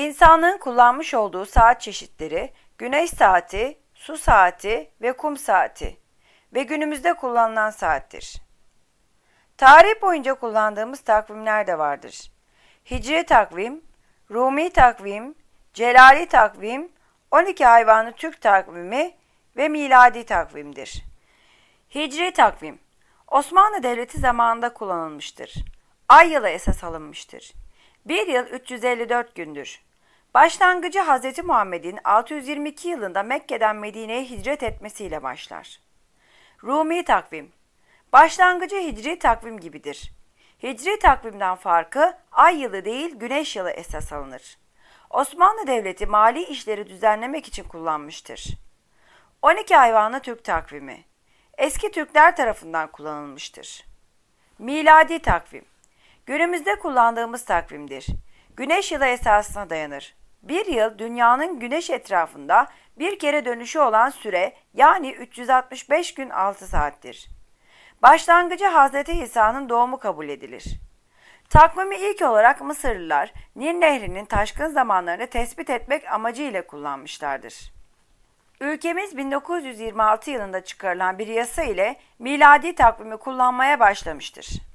İnsanlığın kullanmış olduğu saat çeşitleri güneş saati, su saati ve kum saati ve günümüzde kullanılan saattir. Tarih boyunca kullandığımız takvimler de vardır. Hicri takvim, Rumi takvim, Celali takvim, 12 hayvanı Türk takvimi ve miladi takvimdir. Hicri takvim Osmanlı Devleti zamanında kullanılmıştır. Ay yılı esas alınmıştır. Bir yıl 354 gündür. Başlangıcı Hz. Muhammed'in 622 yılında Mekke'den Medine'ye hicret etmesiyle başlar. Rumi takvim Başlangıcı hicri takvim gibidir. Hicri takvimden farkı ay yılı değil güneş yılı esas alınır. Osmanlı Devleti mali işleri düzenlemek için kullanmıştır. 12 hayvanlı Türk takvimi eski Türkler tarafından kullanılmıştır. Miladi takvim günümüzde kullandığımız takvimdir. Güneş yılı esasına dayanır. Bir yıl dünyanın güneş etrafında bir kere dönüşü olan süre yani 365 gün 6 saattir. Başlangıcı Hz. İsa'nın doğumu kabul edilir. Takvimi ilk olarak Mısırlılar Nil Nehri'nin taşkın zamanlarını tespit etmek amacıyla kullanmışlardır. Ülkemiz 1926 yılında çıkarılan bir yasa ile miladi takvimi kullanmaya başlamıştır.